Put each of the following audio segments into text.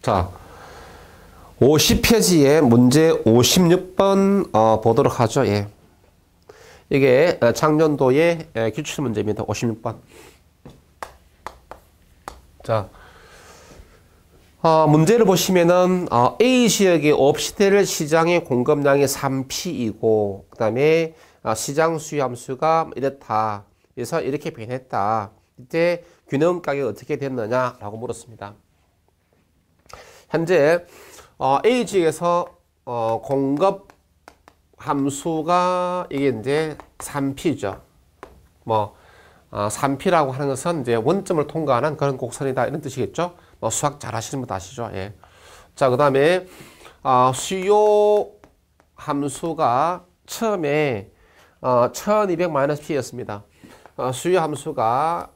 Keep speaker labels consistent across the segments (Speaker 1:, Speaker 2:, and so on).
Speaker 1: 자, 50페이지에 문제 56번 어, 보도록 하죠. 예. 이게 어, 작년도의 기출 문제입니다. 56번. 자, 어, 문제를 보시면은 어, A 지역의 업시대를 시장의 공급량이 3P이고 그 다음에 어, 아, 시장 수요함수가 이렇다. 그래서 이렇게 변했다. 이때 균형 가격이 어떻게 됐느냐라고 물었습니다. 현재 어, A지에서 어, 공급 함수가 이게 이제 3P죠. 뭐 어, 아, 3P라고 하는 것은 이제 원점을 통과하는 그런 곡선이다 이런 뜻이겠죠. 뭐 수학 잘하시는 분 아시죠? 예. 자, 그 다음에 어, 아, 수요 함수가 처음에 어, 1200-p였습니다. 어, 수요 함수가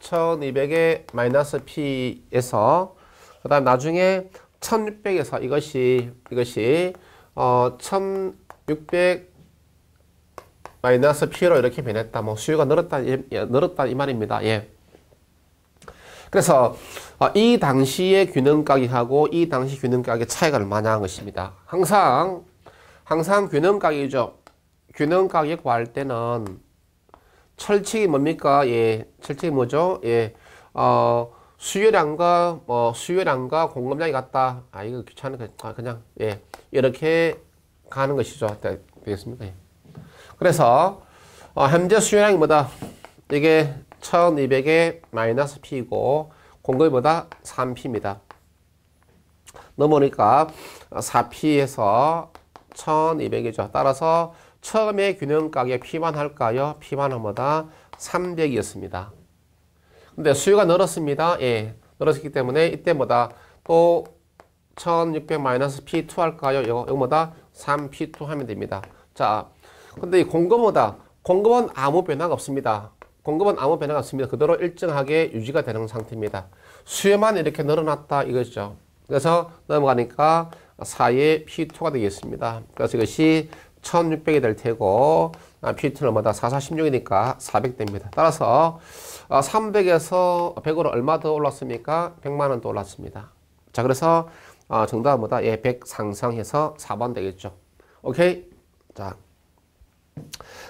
Speaker 1: 1200의 마이너스 p에서 그 다음 나중에 1600에서 이것이 이것이 어, 1600 마이너스 P로 이렇게 변했다. 뭐 수요가 늘었다, 예, 늘었다 이 말입니다. 예. 그래서 어, 이 당시의 균형가격하고 이 당시 균형가격의 차이가 얼마냐 한 것입니다. 항상 항상 균형가격이죠. 균형가격 구할 때는 철칙이 뭡니까? 예, 철칙이 뭐죠? 예, 어, 수요량과 뭐 수요량과 공급량이 같다. 아 이거 귀찮은 아, 그냥 예 이렇게 가는 것이죠. 되겠습니다. 예. 그래서 어, 현재 수요량이 뭐다? 이게 1200에 마이너스 P이고 공급이 뭐다? 3P입니다. 넘어오니까 4P에서 1200이죠. 따라서 처음에 균형 가격 P만 할까요? P만 하마다 300이었습니다. 근데 수요가 늘었습니다. 예. 늘었기 때문에 이때 뭐다? 또1600 마이너스 P2 할까요? 이거, 이거 뭐다? 3P2 하면 됩니다. 자, 근데 이 공급보다 공급은 아무 변화가 없습니다. 공급은 아무 변화가 없습니다. 그대로 일정하게 유지가 되는 상태입니다. 수요만 이렇게 늘어났다 이거죠. 그래서 넘어가니까 4의 P2가 되겠습니다. 그래서 이것이 1600이 될 테고 P2는 아, 뭐다 4, 4, 16이니까 400 됩니다. 따라서 300에서 아, 100으로 얼마 더 올랐습니까? 100만원 더 올랐습니다. 자, 그래서 아, 정답은 뭐다? 예, 100 상상해서 4번 되겠죠. 오케이? 자,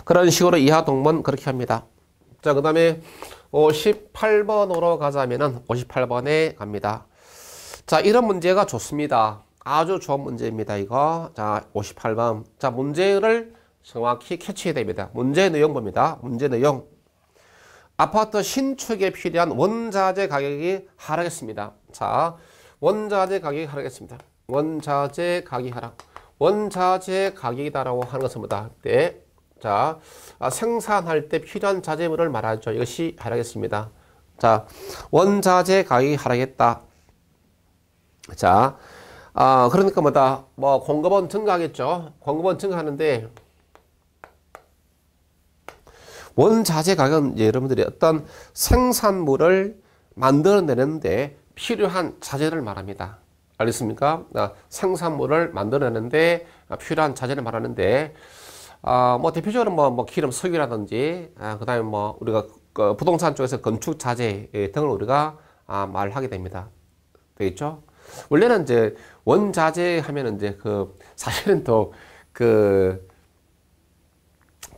Speaker 1: 그런 식으로 이하 동문 그렇게 합니다. 자, 그 다음에 58번으로 가자면은 58번에 갑니다. 자, 이런 문제가 좋습니다. 아주 좋은 문제입니다, 이거. 자, 58번. 자, 문제를 정확히 캐치해야 됩니다. 문제 내용 봅니다. 문제 내용. 아파트 신축에 필요한 원자재 가격이 하락했습니다. 자, 원자재 가격이 하락했습니다. 원자재 가격이 하락. 원자재 가격이다라고 하는 것은 뭐다? 네. 자, 아, 생산할 때 필요한 자재물을 말하죠. 이것이 하락했습니다. 자, 원자재 가격이 하락했다. 자, 아, 그러니까 뭐다? 뭐 공급은 증가하겠죠. 공급은 증가하는데 원자재 가격은 여러분들이 어떤 생산물을 만들어내는데 필요한 자재를 말합니다. 알겠습니까? 아, 생산물을 만들어내는데 아, 필요한 자재를 말하는데 아, 뭐 대표적으로 뭐, 뭐 기름, 석유라든지 아, 그다음에 뭐 우리가 그 부동산 쪽에서 건축 자재 예, 등을 우리가 아, 말하게 됩니다. 되겠죠? 원래는 이제 원자재 하면 이제 그 사실은 또그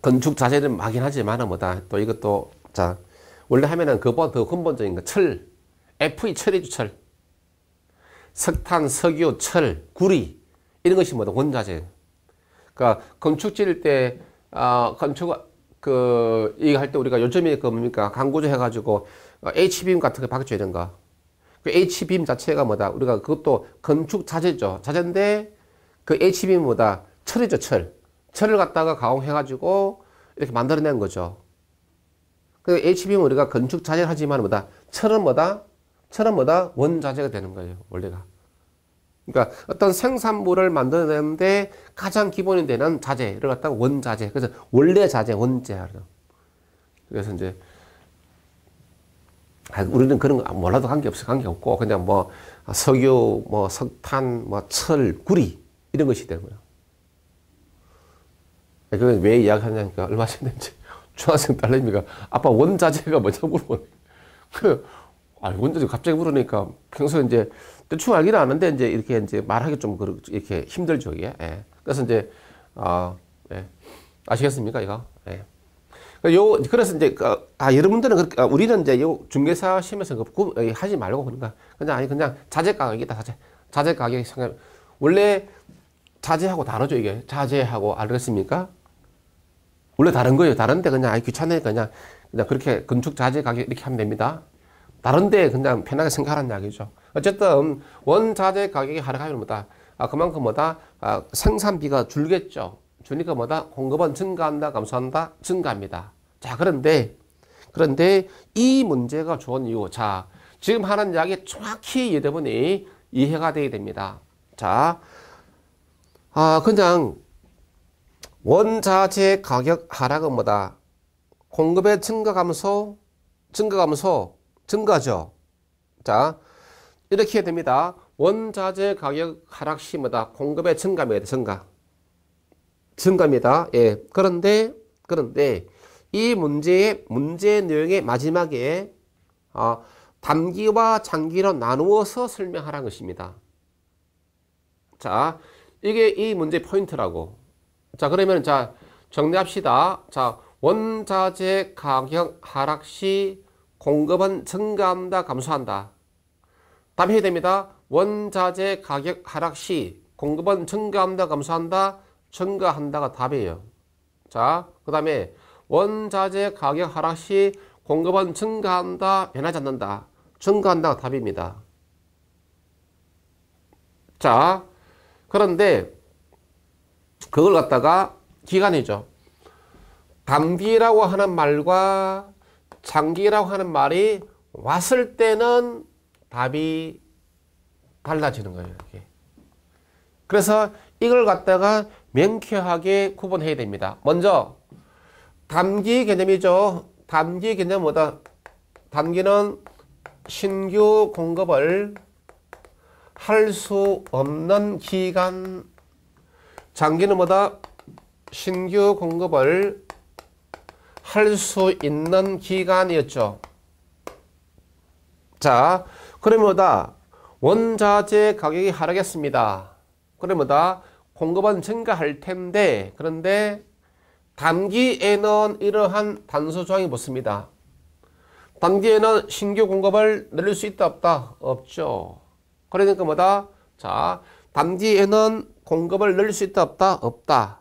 Speaker 1: 건축 자재는 막긴 하지만 뭐다 또 이것도 자 원래 하면은 그보다 더 근본적인 거철 FE 철이죠 철 석탄 석유 철 구리 이런 것이 뭐다 원자재 그러니까 건축 지을 때 어, 건축 그 이거 할 때 우리가 요즘에 그 뭡니까 강구조 해가지고 어, H빔 같은 거 박죠 이런 거그 H빔 자체가 뭐다 우리가 그것도 건축 자재죠 자재인데 그 H빔 뭐다 철이죠 철 철을 갖다가 가공해가지고 이렇게 만들어낸 거죠. 그 HB는 우리가 건축 자재 하지만 뭐다? 철은 뭐다? 철은 뭐다? 원자재가 되는 거예요. 원래가. 그러니까 어떤 생산물을 만들어내는데 가장 기본이 되는 자재를 갖다가 원자재. 그래서 원래 자재, 원재. 그래서 이제 아, 우리는 그런 거 몰라도 관계없어, 관계없고, 그냥 뭐, 석유, 뭐, 석탄, 뭐, 철, 구리, 이런 것이 되고요. 그건 왜 이야기하냐니까 얼마 전에 이제 중학생 딸내미가 아빠 원자재가 뭐냐고 물어보네. 그, 아, 원자재 갑자기 물으니까 평소에 이제 대충 알기는 아는데 이제 이렇게 이제 말하기 좀 그렇, 이렇게 힘들죠, 이게. 예. 그래서 이제, 아, 예. 아시겠습니까, 이거? 예. 그 요, 그래서 이제, 그, 아, 여러분들은 그렇게, 아, 우리는 이제 요 중개사 시험에서 그, 하지 말고 그러니까 그냥, 아니, 그냥 자재 가격이다, 자재. 자재 가격이 생각 원래 자재하고 다르죠, 이게. 자재하고, 알겠습니까? 원래 다른 거예요. 다른데 그냥 아이 귀찮으니까 그냥 그냥 그렇게 건축 자재 가격 이렇게 하면 됩니다. 다른데 그냥 편하게 생각하는 이야기죠. 어쨌든 원 자재 가격이 하락하면 뭐다 아, 그만큼 뭐다 아, 생산비가 줄겠죠. 주니까 뭐다 공급은 증가한다, 감소한다, 증가합니다. 자 그런데 그런데 이 문제가 좋은 이유 자 지금 하는 이야기 정확히 여러분이 이해가 돼야 됩니다. 자, 아, 그냥 원자재 가격 하락은 뭐다? 공급의 증가 감소, 증가 감소, 증가죠. 자, 이렇게 됩니다. 원자재 가격 하락 시마다 공급의 증가입니다. 증가. 증가입니다. 예. 그런데, 그런데, 이 문제의, 문제 내용의 마지막에, 아, 어, 단기와 장기로 나누어서 설명하라는 것입니다. 자, 이게 이 문제 포인트라고. 자, 그러면 자, 정리합시다. 자, 원자재 가격 하락 시 공급은 증가한다, 감소한다. 답 해야 됩니다. 원자재 가격 하락 시 공급은 증가한다, 감소한다, 증가한다가 답이에요. 자, 그 다음에 원자재 가격 하락 시 공급은 증가한다, 변하지 않는다. 증가한다가 답입니다. 자, 그런데 그걸 갖다가 기간이죠. 단기라고 하는 말과 장기라고 하는 말이 왔을 때는 답이 달라지는 거예요. 이게. 그래서 이걸 갖다가 명쾌하게 구분해야 됩니다. 먼저 담기 개념이죠. 담기 개념 뭐다? 담기는 신규 공급을 할 수 없는 기간 장기는 뭐다? 신규 공급을 할 수 있는 기간이었죠. 자, 그러면 다 원자재 가격이 하락했습니다. 그러면 다 공급은 증가할 텐데 그런데 단기에는 이러한 단수 조항이 붙습니다. 단기에는 신규 공급을 늘릴 수 있다 없다? 없죠. 그러니까 뭐다? 자, 단기에는 공급을 늘릴 수 있다 없다? 없다.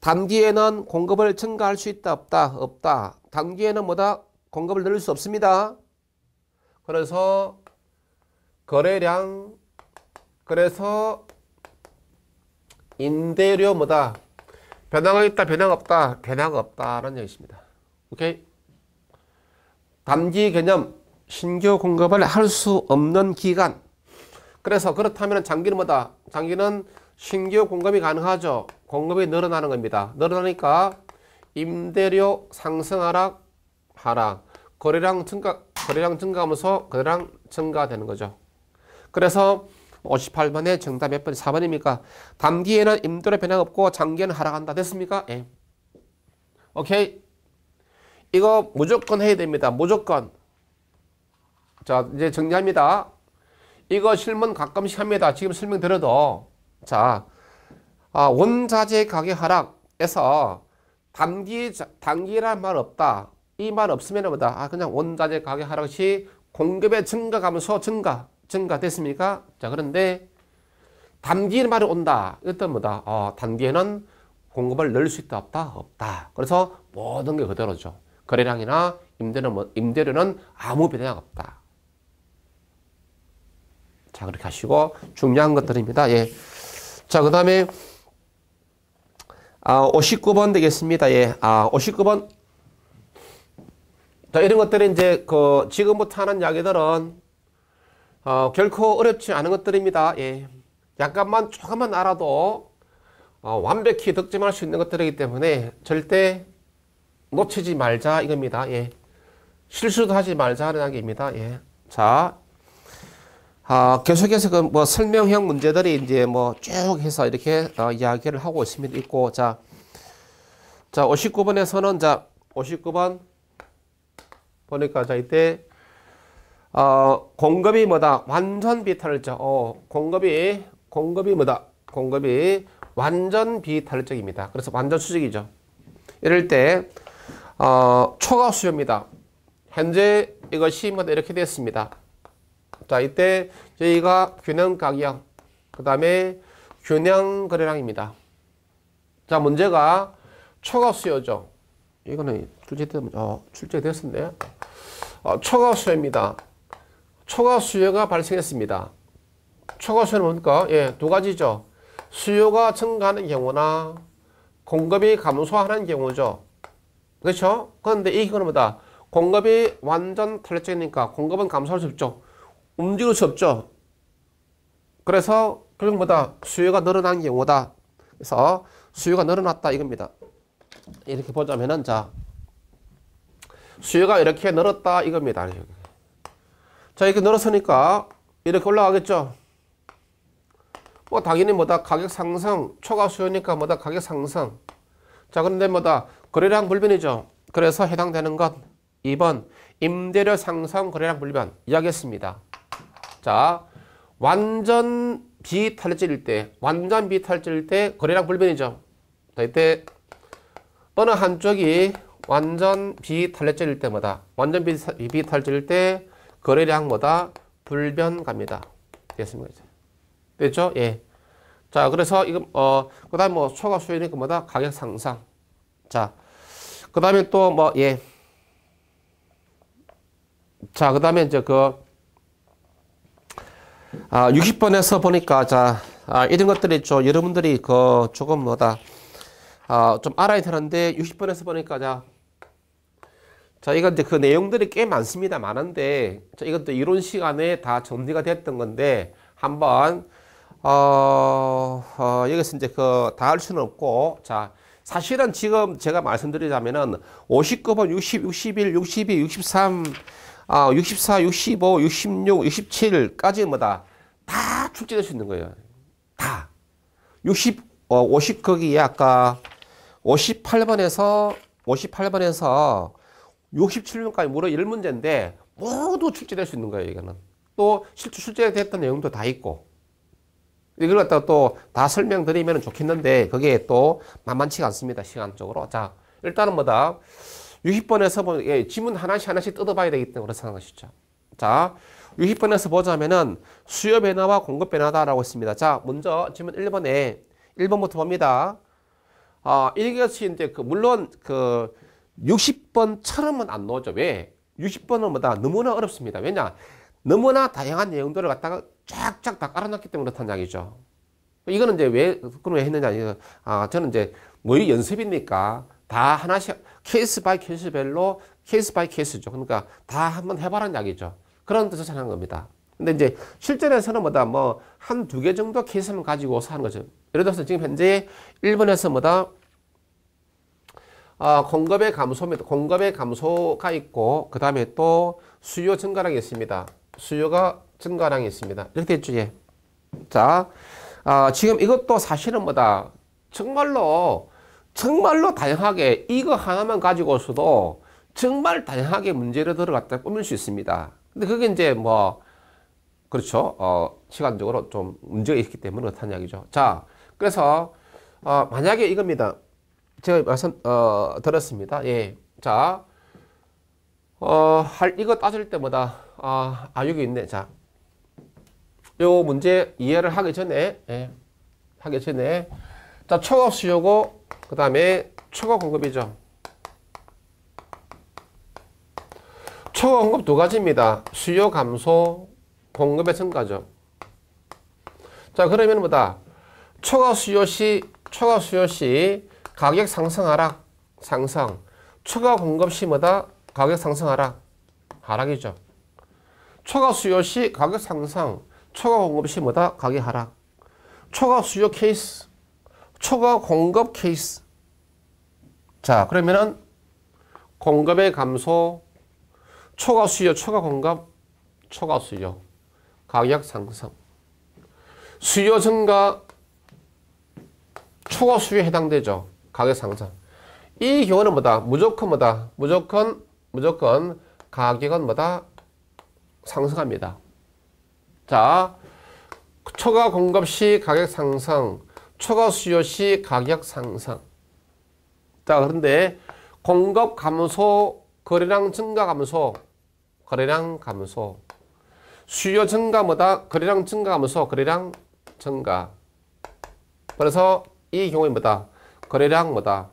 Speaker 1: 단기에는 공급을 증가할 수 있다 없다? 없다. 단기에는 뭐다? 공급을 늘릴 수 없습니다. 그래서 거래량 그래서 임대료 뭐다? 변화가 있다 변화가 없다 변화가 없다라는 얘기입니다. 오케이? 단기 개념 신규 공급을 할 수 없는 기간 그래서 그렇다면 장기는 뭐다? 장기는 신규 공급이 가능하죠. 공급이 늘어나는 겁니다. 늘어나니까 임대료 상승 하락 하락 거래량 증가 거래량 증가하면서 거래량 증가되는 거죠. 그래서 58번의 정답 몇 번? 4번입니까? 단기에는 임대료 변화 없고 장기에는 하락한다. 됐습니까? 예. 오케이. 이거 무조건 해야 됩니다. 무조건. 자, 이제 정리합니다. 이거 실문 가끔씩 합니다. 지금 설명들어도 자, 아, 원자재 가격 하락에서 단기, 단기란 말 없다. 이 말 없으면 뭐다. 아, 그냥 원자재 가격 하락시 공급의 증가가면서 증가, 증가됐습니까? 자, 그런데 단기 말이 온다. 이랬던 뭐다. 어, 단기에는 공급을 넣을 수 있다, 없다, 없다. 그래서 모든 게 그대로죠. 거래량이나 임대료는, 뭐, 임대료는 아무 변화가 없다. 자, 그렇게 하시고 중요한 것들입니다. 예. 자, 그 다음에, 아, 59번 되겠습니다. 예. 아, 59번. 자, 이런 것들은 이제, 그, 지금부터 하는 이야기들은, 어, 결코 어렵지 않은 것들입니다. 예. 약간만, 조금만 알아도, 어, 완벽히 득점할 수 있는 것들이기 때문에, 절대 놓치지 말자, 이겁니다. 예. 실수도 하지 말자 하는 이야기입니다. 예. 자, 아, 계속해서 그뭐 설명형 문제들이 이제 뭐 쭉 해서 이렇게 어, 이야기를 하고 있습니다. 있고, 자, 자, 59번에서는 자, 59번 보니까 자, 이때, 어, 공급이 뭐다? 완전 비탈적. 어, 공급이, 공급이 뭐다? 공급이 완전 비탈적입니다. 그래서 완전 수직이죠. 이럴 때, 어, 초과 수요입니다. 현재 이것이 뭐다? 이렇게 되 됐습니다. 자, 이때 저희가 균형 가격, 그 다음에 균형 거래량입니다. 자, 문제가 초과 수요죠. 이거는 출제되면, 어, 출제됐었네. 어, 초과 수요입니다. 초과 수요가 발생했습니다. 초과 수요는 뭡니까? 예, 두 가지죠. 수요가 증가하는 경우나 공급이 감소하는 경우죠. 그렇죠? 그런데 이거는 뭐다? 공급이 완전 탈력적이니까 공급은 감소할 수 없죠. 움직일 수 없죠. 그래서 결국 뭐다? 수요가 늘어난 게 뭐다? 그래서 수요가 늘어났다 이겁니다. 이렇게 보자면은 자 수요가 이렇게 늘었다 이겁니다. 자 이렇게 늘었으니까 이렇게 올라가겠죠. 뭐 당연히 뭐다 가격 상승 초과 수요니까 뭐다 가격 상승. 자 그런데 뭐다 거래량 불변이죠. 그래서 해당되는 것 2번 임대료 상승 거래량 불변 이야기했습니다. 자, 완전 비탈질일 때, 완전 비탈질일 때 거래량 불변이죠. 자, 이때 어느 한쪽이 완전 비탈질일 때마다, 완전 비, 탈질일때 거래량마다 불변 갑니다. 됐습니다. 됐죠? 예. 자, 그래서 이거 어, 그다음 뭐 초과 수익이 그마다 가격 상상. 자, 그다음에 또 뭐 예. 자, 그다음에 이제 그 아, 60번에서 보니까, 자, 아, 이런 것들이 있죠. 여러분들이 그 조금 뭐다, 아, 좀 알아야 되는데, 60번에서 보니까, 자, 자, 이건 이제 그 내용들이 꽤 많습니다. 많은데, 자, 이것도 이론 시간에 다 정리가 됐던 건데, 한번, 어, 어 여기서 이제 그, 다 할 수는 없고, 자, 사실은 지금 제가 말씀드리자면은, 59번, 60, 61, 62, 63, 아, 64, 65, 66, 67까지 뭐다 다 출제될 수 있는 거예요. 다. 60, 어, 50 거기에 아까 58번에서 58번에서 67번까지 무려 1문제인데 모두 출제될 수 있는 거예요, 이거는. 또 실제 출제됐던 내용도 다 있고. 이걸 갖다가 또 다 설명드리면 좋겠는데 그게 또 만만치가 않습니다, 시간적으로. 자, 일단은 뭐다. 60번에서 보, 예, 지문 하나씩 하나씩 뜯어봐야 되기 때문에 그렇다는 것이죠. 자, 60번에서 보자면은 수요 변화와 공급 변화다라고 있습니다. 자, 먼저 지문 1번에 1번부터 봅니다. 아, 1교시인데 그 물론 그 60번처럼은 안 나오죠. 왜? 60번은 뭐다 너무나 어렵습니다. 왜냐? 너무나 다양한 내용들을 갖다가 쫙쫙 다 깔아놨기 때문에 그렇다는 이야기죠. 이거는 이제 왜, 그걸 왜 했느냐. 아, 저는 이제 뭐 연습이니까 다 하나씩 케이스 바이 케이스별로 케이스 바이 케이스죠. 그러니까 다 한번 해봐라는 이야기죠. 그런 뜻을 전는 겁니다. 근데 이제 실전에서는 뭐다 뭐 한 두 개 정도 케이스만 가지고 사는 거죠. 예를 들어서 지금 현재 일본에서 뭐다 어, 공급의 감소 및 공급의 감소가 있고 그 다음에 또 수요 증가량이 있습니다. 수요가 증가량이 있습니다. 이렇게 됐죠. 예. 자, 어, 지금 이것도 사실은 뭐다 정말로 정말로 다양하게 이거 하나만 가지고서도 정말 다양하게 문제를 들어갔다 꾸밀 수 있습니다. 근데 그게 이제 뭐 그렇죠. 어, 시간적으로 좀 문제가 있기 때문에 그렇다는 이야기죠. 자, 그래서 어, 만약에 이겁니다. 제가 말씀 어, 들었습니다. 예, 자, 어, 할 이거 따질 때마다 아, 아 여기 있네. 자, 요 문제 이해를 하기 전에 예, 하기 전에 자, 초과 수요고, 그 다음에 초과 공급이죠. 초과 공급 두 가지입니다. 수요 감소, 공급의 증가죠. 자, 그러면 뭐다? 초과 수요 시, 초과 수요 시 가격 상승 하락, 상승. 초과 공급 시 뭐다? 가격 상승 하락, 하락이죠. 초과 수요 시 가격 상승, 초과 공급 시 뭐다? 가격 하락. 초과 수요 케이스, 초과 공급 케이스. 자, 그러면은 공급의 감소, 초과 수요, 초과 공급, 초과 수요, 가격 상승. 수요 증가, 초과 수요에 해당되죠. 가격 상승. 이 경우는 뭐다? 무조건 뭐다? 무조건, 무조건 가격은 뭐다? 상승합니다. 자, 초과 공급 시 가격 상승. 초과 수요 시 가격 상승. 자, 그런데 공급 감소, 거래량 증가 감소, 거래량 감소. 수요 증가보다 거래량 증가 감소, 거래량 증가. 그래서 이 경우에 뭐다? 거래량 뭐다?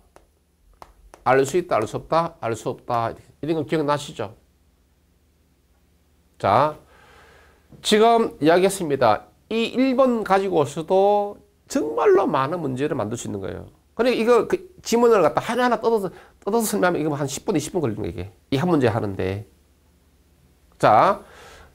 Speaker 1: 알 수 있다, 알 수 없다, 알 수 없다. 이런 거 기억나시죠? 자, 지금 이야기했습니다. 이 1번 가지고서도 정말로 많은 문제를 만들 수 있는 거예요. 그러니까 이거 그 지문을 갖다 하나하나 뜯어서, 뜯어서 설명하면 이거 한 10분, 20분 걸리는 거 이게. 이 한 문제 하는데. 자,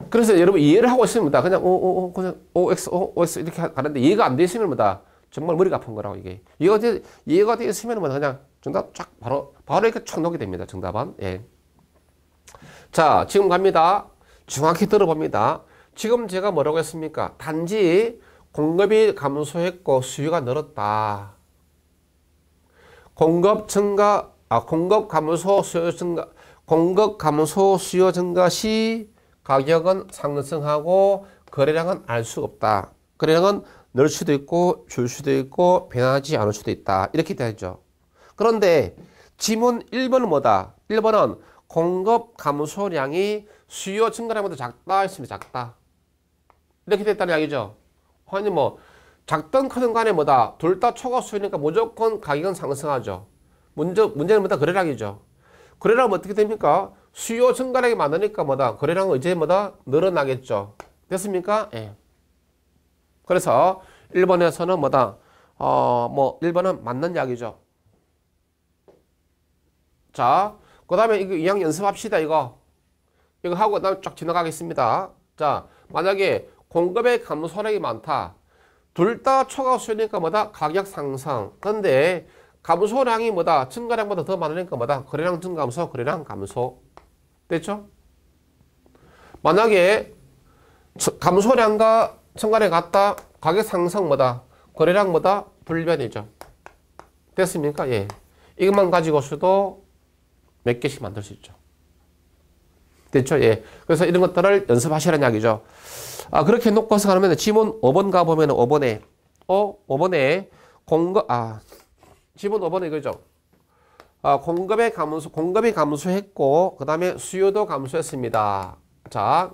Speaker 1: 그래서 여러분 이해를 하고 있습니다. 그냥 오, 오, 오, 그냥 OX, 어, O, 어, 어, x 이렇게 가는데 이해가 안돼있면 뭐다. 정말 머리가 아픈 거라고 이게. 이해가 돼, 이해가 돼있면뭐 그냥 정답 쫙 바로, 바로 이렇게 촥 넣게 됩니다. 정답은. 예. 자, 지금 갑니다. 정확히 들어봅니다. 지금 제가 뭐라고 했습니까? 단지 공급이 감소했고 수요가 늘었다. 공급 증가, 아, 공급 감소, 수요 증가, 공급 감소, 수요 증가 시 가격은 상승하고 거래량은 알 수 없다. 거래량은 늘 수도 있고 줄 수도 있고 변하지 않을 수도 있다. 이렇게 되죠. 그런데 지문 1번은 뭐다? 1번은 공급 감소량이 수요 증가량보다 작다 했습니다. 작다. 이렇게 됐다는 이야기죠. 아니 뭐 작든 크든 간에 뭐다 둘 다 초과 수요니까 무조건 가격은 상승하죠. 문제, 문제는 뭐다 거래량이죠. 거래량 은 어떻게 됩니까? 수요 증가량이 많으니까 뭐다 거래량은 이제 뭐다 늘어나겠죠. 됐습니까? 예. 그래서 1번에서는 뭐다 어뭐 1번은 맞는 약이죠. 자, 그 다음에 이거 이왕 연습합시다, 이거. 이거 하고 그다음 쫙 지나가겠습니다. 자, 만약에 공급의 감소량이 많다. 둘 다 초과 수요니까 뭐다? 가격 상승. 근데 감소량이 뭐다? 증가량보다 더 많으니까 뭐다? 거래량 증감소, 거래량 감소. 됐죠? 만약에 감소량과 증가량 같다? 가격 상승 뭐다? 거래량 뭐다? 불변이죠. 됐습니까? 예. 이것만 가지고서도 몇 개씩 만들 수 있죠. 됐죠? 예. 그래서 이런 것들을 연습하시라는 이야기죠. 아, 그렇게 놓고서 하면 지문 5번 가보면 5번에, 어, 5번에 공급, 아, 지문 5번에 그죠? 아, 공급의 감소, 공급이 감소했고, 그 다음에 수요도 감소했습니다. 자,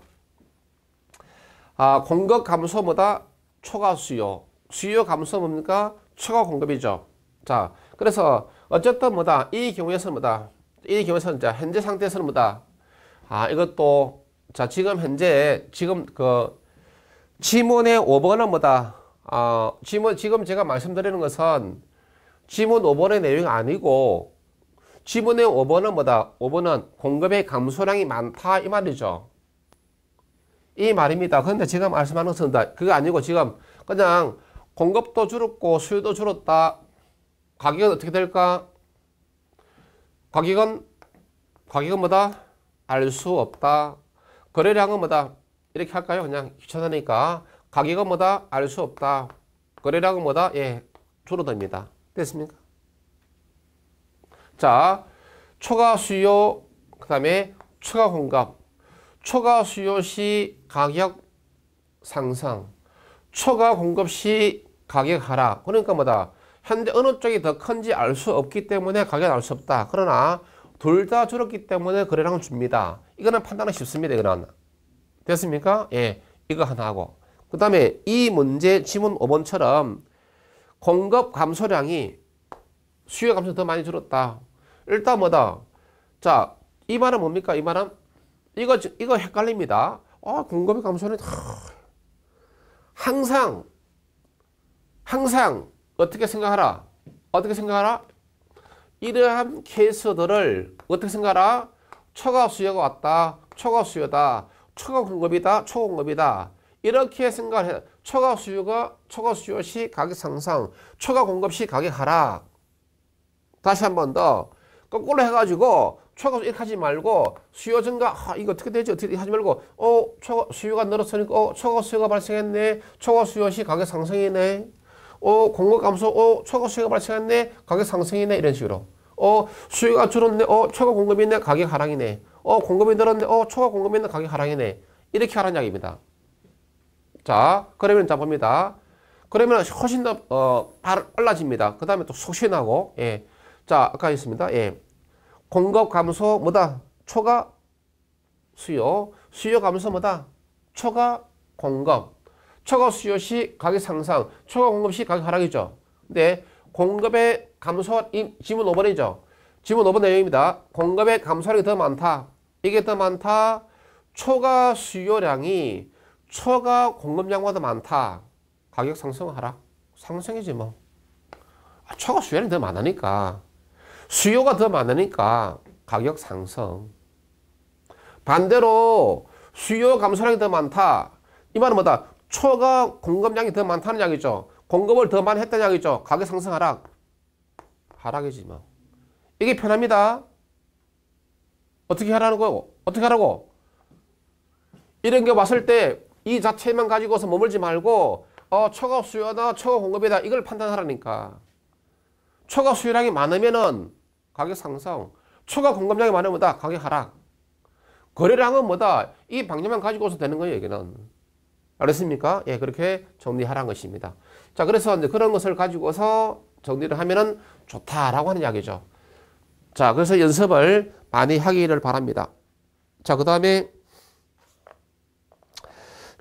Speaker 1: 아, 공급 감소보다 초과 수요. 수요 감소 뭡니까? 초과 공급이죠. 자, 그래서 어쨌든 뭐다, 이 경우에서는 뭐다, 이 경우에서는 자, 현재 상태에서는 뭐다, 아 이것도 자 지금 현재 지금 그 지문의 5번은 뭐다 아 지문 지금 제가 말씀드리는 것은 지문 5번의 내용이 아니고 지문의 5번은 뭐다 5번은 공급의 감소량이 많다 이 말이죠 이 말입니다 그런데 제가 말씀하는 것은 그게 아니고 지금 그냥 공급도 줄었고 수요도 줄었다 가격은 어떻게 될까 가격은 가격은 뭐다 알수 없다. 거래량은 뭐다? 이렇게 할까요? 그냥 귀찮으니까. 가격은 뭐다? 알 수 없다. 거래량은 뭐다? 예, 줄어듭니다. 됐습니까? 자, 초과 수요, 그 다음에 초과 공급. 초과 수요 시 가격 상승. 초과 공급 시 가격 하락. 그러니까 뭐다? 현재 어느 쪽이 더 큰지 알 수 없기 때문에 가격은 알수 없다. 그러나 둘다 줄었기 때문에 거래량은 줍니다. 이거는 판단은 쉽습니다. 이거는. 됐습니까? 예. 이거 하나 하고. 그 다음에 이 문제 지문 5번처럼 공급 감소량이 수요 감소 더 많이 줄었다. 일단 뭐다? 자, 이 말은 뭡니까? 이 말은 이거 이거 헷갈립니다. 아, 공급의 감소는 항상 항상 어떻게 생각하라? 어떻게 생각하라? 이러한 케이스들을 어떻게 생각하라? 초과 수요가 왔다. 초과 수요다. 초과 공급이다. 초공급이다. 이렇게 생각해. 초과 수요가 초과 수요 시 가격 상승, 초과 공급 시 가격 하락. 다시 한 번 더. 거꾸로 해가지고 초과 수요 이렇게 하지 말고 수요 증가 아, 이거 어떻게 되지 어떻게 하지 말고 어 초과 수요가 늘었으니까 어 초과 수요가 발생했네 초과 수요 시 가격 상승이네 어, 공급 감소, 어, 초과 수요가 발생했네, 가격 상승이네, 이런 식으로. 어, 수요가 줄었네, 어, 초과 공급이 있네, 가격 하락이네. 어, 공급이 늘었네, 어, 초과 공급이 있네, 가격 하락이네. 이렇게 하라는 이야기입니다. 자, 그러면 자, 봅니다. 그러면 훨씬 더, 어, 빨라집니다. 그 다음에 또 속신하고, 예. 자, 아까 했습니다 예. 공급 감소, 뭐다? 초과 수요. 수요 감소, 뭐다? 초과 공급. 초과 수요 시 가격 상상, 초과 공급 시 가격 하락이죠. 근데 공급의 감소가 지문 5번이죠. 지문 5번 내용입니다. 공급의 감소량이 더 많다. 이게 더 많다. 초과 수요량이 초과 공급량보다 많다. 가격 상승 하락. 상승이지 뭐. 아, 초과 수요량이 더 많으니까. 수요가 더 많으니까 가격 상승. 반대로 수요 감소량이 더 많다. 이 말은 뭐다? 초가 공급량이 더 많다는 이야기죠. 공급을 더 많이 했다는 이야기죠. 가격 상승 하락. 하락이지 뭐. 이게 편합니다. 어떻게 하라는 거고? 어떻게 하라고? 이런 게 왔을 때 이 자체만 가지고서 머물지 말고 어, 초과 수요다 초과 공급이다 이걸 판단하라니까. 초과 수요량이 많으면은 가격 상승, 초과 공급량이 많으면 다 가격 하락. 거래량은 뭐다? 이 방향만 가지고서 되는 거예요, 여기는. 알았습니까? 예, 그렇게 정리하라는 것입니다. 자, 그래서 이제 그런 것을 가지고서 정리를 하면은 좋다라고 하는 이야기죠. 자, 그래서 연습을 많이 하기를 바랍니다. 자, 그 다음에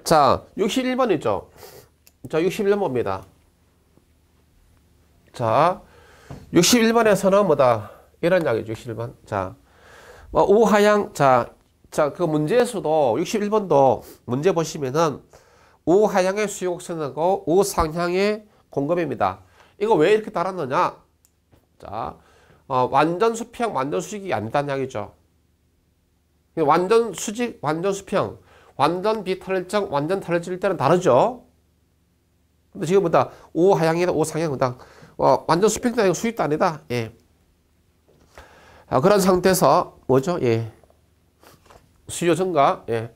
Speaker 1: 자, 61번이죠. 자, 61번입니다. 자, 61번에서는 뭐다? 이런 이야기죠, 61번. 자, 뭐 우하향, 자, 자, 그 문제에서도 61번도 문제 보시면은 우하향의 수용성이고 우상향의 공급입니다. 이거 왜 이렇게 달았느냐? 자, 어, 완전 수평, 완전 수직이 아니다는 이야기죠. 완전 수직, 완전 수평, 완전 비탈적, 완전 탈질 때는 다르죠. 근데 지금 보다 우하향이다, 우상향이다. 어, 완전 수평도 아니고 수직도 아니다. 예. 아, 그런 상태에서 뭐죠? 예. 수요 증가, 예.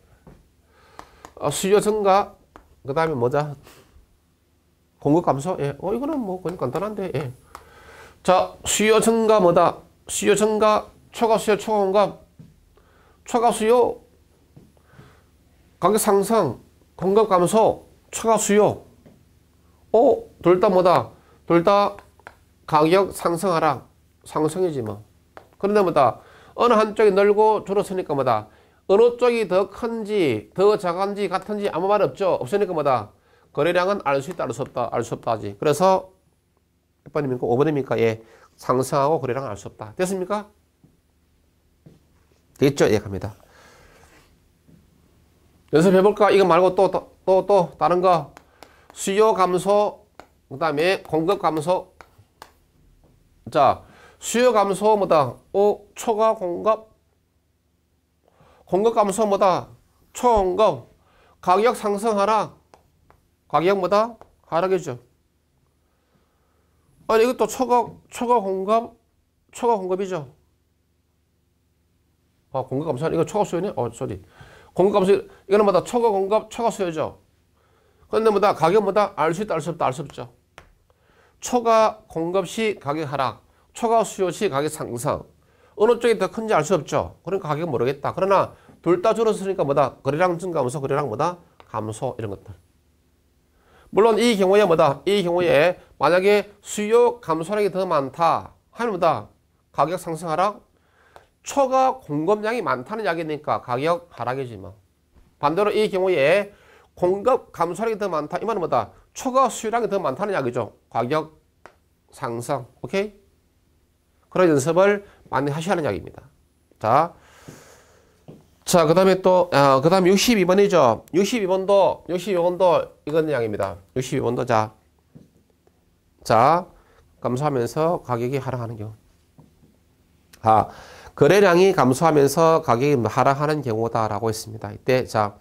Speaker 1: 어, 수요 증가, 그 다음에 뭐자? 공급 감소? 예. 어, 이거는 뭐, 그냥 간단한데, 예. 자, 수요 증가 뭐다? 수요 증가, 초과 수요, 초과 공급. 초과 수요, 가격 상승, 공급 감소, 초과 수요. 어, 둘 다 뭐다? 둘 다 가격 상승하락. 상승이지 뭐. 그런데 뭐다? 어느 한쪽이 늘고 줄었으니까 뭐다? 어느 쪽이 더 큰지 더 작은지 같은지 아무 말 없죠. 없으니까 뭐다. 거래량은 알 수 있다 알 수 없다 알 수 없다지. 하 그래서 몇 번입니까? 5번입니까? 예. 상승하고 거래량 은알 수 없다. 됐습니까? 됐죠? 예 갑니다. 연습해볼까? 이거 말고 또또 또, 또 다른 거 수요 감소 그 다음에 공급 감소 자 수요 감소 뭐다? 오 초과 공급 공급 감소보다 총급 가격 상승하라 가격 보다 하락이죠. 아니 이것도 초과 초과 공급 초과 공급이죠. 아 공급 감소 이거 초과 수요네? 어 쏘리 공급 감소 이거는 뭐다 초과 공급 초과 수요죠. 그런데 뭐다 가격 뭐다 알 수 있다 알 수 없다 알 수 없죠. 초과 공급 시 가격 하락 초과 수요 시 가격 상승 어느 쪽이 더 큰지 알 수 없죠. 그러니까 가격 모르겠다. 그러나 둘 다 줄었으니까 뭐다 거래량 증가하면서 거래량 뭐다 감소 이런 것들. 물론 이 경우에 뭐다 이 경우에 만약에 수요 감소량이 더 많다 하면 뭐다 가격 상승 하락 초과 공급량이 많다는 이야기니까 가격 하락이지만 반대로 이 경우에 공급 감소량이 더 많다 이 말은 뭐다 초과 수요량이 더 많다는 이야기죠 가격 상승 오케이 그런 연습을 완화시하는 약입니다. 자, 자, 그 다음에 또, 아, 그 다음에 62번이죠. 62번도, 62번도 이건 양입니다. 62번도 자, 자, 감소하면서 가격이 하락하는 경우. 아, 거래량이 감소하면서 가격이 하락하는 경우다라고 했습니다. 이때, 자,